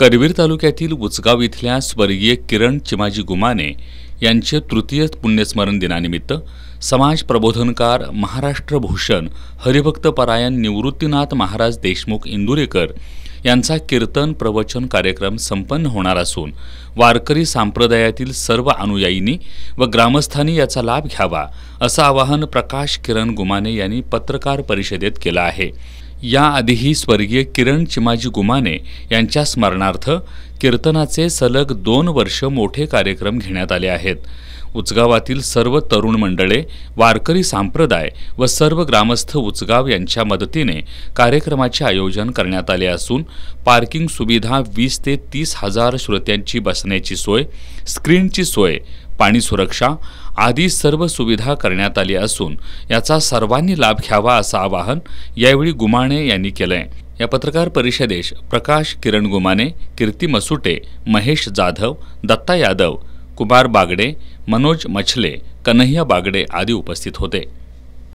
करवीर तालुक्यातील उचगाव इथल्या स्वर्गीय किरण चिमाजी गुमाने यांचे तृतीय पुण्यस्मरण दिनानिमित्त समाज प्रबोधनकार महाराष्ट्र भूषण हरिभक्त परायण निवृत्तीनाथ महाराज देशमुख इंदुरेकर यांचा कीर्तन प्रवचन कार्यक्रम संपन्न होणार असून वारकरी संप्रदायातील सर्व अनुयायींनी व ग्रामस्थांनी याचा लाभ घ्यावा असं आवाहन प्रकाश किरण गुमाने यांनी पत्रकार परिषदेत केलं आहे याआधीही स्वर्गीय किरण चिमाजी गुमाने यांच्या स्मरणार्थ कीर्तनाचे सलग दोन वर्ष मोठे कार्यक्रम घेण्यात आले आहेत उचगावातील सर्व तरुण मंडळे वारकरी संप्रदाय व सर्व ग्रामस्थ उचगाव यांच्या मदतीने कार्यक्रमाचे आयोजन करण्यात आले असून पार्किंग सुविधा वीस ते तीस हजार श्रोत्यांची बसण्याची सोय स्क्रीनची सोय पाणी सुरक्षा आदी सर्व सुविधा करण्यात आली असून याचा सर्वांनी लाभ घ्यावा असं आवाहन यावेळी गुमाणे यांनी केलंय या पत्रकार परिषदेस प्रकाश किरण गुमाने कीर्ती मसुटे महेश जाधव दत्ता यादव कुमार बागडे मनोज मछले कन्हैया बागडे आदी उपस्थित होते